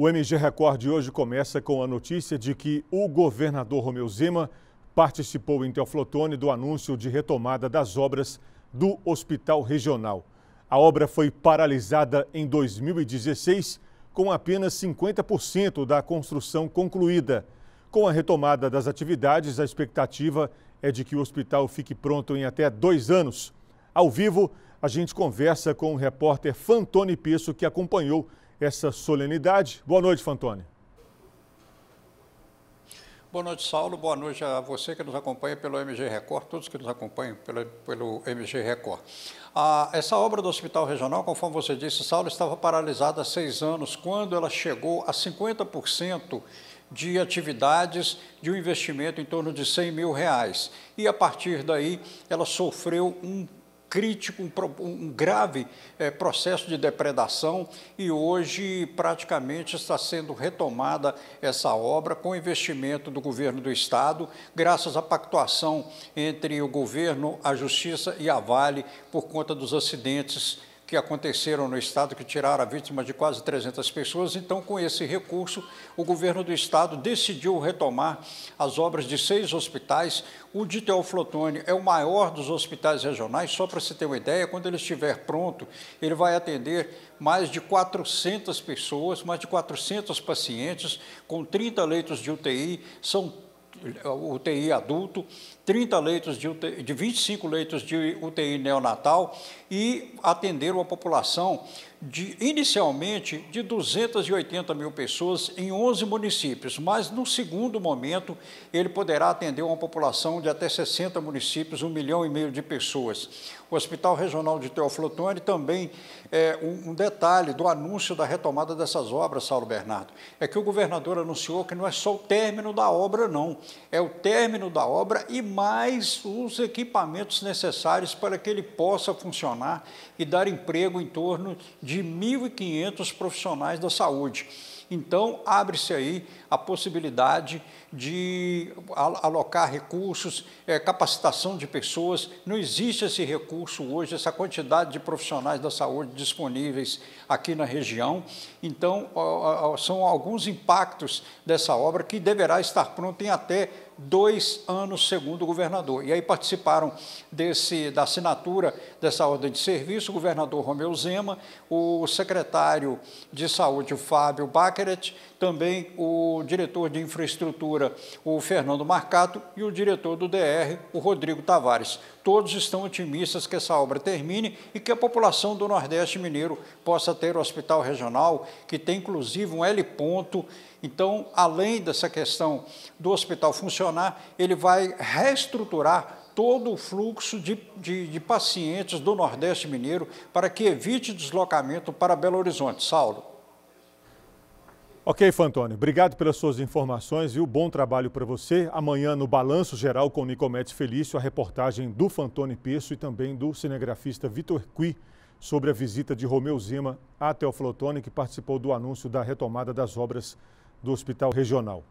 O MG Record de hoje começa com a notícia de que o governador Romeu Zema participou em Teoflotone do anúncio de retomada das obras do Hospital Regional. A obra foi paralisada em 2016, com apenas 50% da construção concluída. Com a retomada das atividades, a expectativa é de que o hospital fique pronto em até dois anos. Ao vivo, a gente conversa com o repórter Fantoni Pesso, que acompanhou essa solenidade. Boa noite, Fantoni. Boa noite, Saulo. Boa noite a você que nos acompanha pelo MG Record, todos que nos acompanham pelo, pelo MG Record. Ah, essa obra do Hospital Regional, conforme você disse, Saulo, estava paralisada há seis anos, quando ela chegou a 50% de atividades de um investimento em torno de 100 mil reais. E a partir daí ela sofreu um crítico, um, um grave é, processo de depredação e hoje praticamente está sendo retomada essa obra com investimento do governo do estado, graças à pactuação entre o governo, a justiça e a Vale por conta dos acidentes que aconteceram no Estado, que tiraram a vítima de quase 300 pessoas. Então, com esse recurso, o governo do Estado decidiu retomar as obras de seis hospitais. O de Teoflotone é o maior dos hospitais regionais, só para se ter uma ideia, quando ele estiver pronto, ele vai atender mais de 400 pessoas, mais de 400 pacientes, com 30 leitos de UTI, são UTI adulto, 30 leitos de, UTI, de 25 leitos de UTI neonatal e atenderam a população de, inicialmente de 280 mil pessoas em 11 municípios, mas no segundo momento ele poderá atender uma população de até 60 municípios, um milhão e meio de pessoas. O Hospital Regional de Teoflotone também, é, um, um detalhe do anúncio da retomada dessas obras, Saulo Bernardo, é que o governador anunciou que não é só o término da obra, não, é o término da obra e mais os equipamentos necessários para que ele possa funcionar e dar emprego em torno de de 1.500 profissionais da saúde. Então, abre-se aí a possibilidade de alocar recursos, é, capacitação de pessoas. Não existe esse recurso hoje, essa quantidade de profissionais da saúde disponíveis aqui na região. Então, ó, ó, são alguns impactos dessa obra que deverá estar pronta em até dois anos, segundo o governador. E aí participaram desse, da assinatura dessa ordem de serviço o governador Romeu Zema, o secretário de saúde, o Fábio Bax, também o diretor de infraestrutura, o Fernando Marcato, e o diretor do DR, o Rodrigo Tavares. Todos estão otimistas que essa obra termine e que a população do Nordeste Mineiro possa ter o hospital regional, que tem inclusive um L ponto. Então, além dessa questão do hospital funcionar, ele vai reestruturar todo o fluxo de, de, de, pacientes do Nordeste Mineiro para que evite deslocamento para Belo Horizonte. Saulo. Ok, Fantoni, obrigado pelas suas informações, e o Bom trabalho para você. Amanhã no Balanço Geral com Nicomedes Felício, a reportagem do Fantoni Peço e também do cinegrafista Vitor Cui sobre a visita de Romeu Zema à Teoflotone, que participou do anúncio da retomada das obras do Hospital Regional.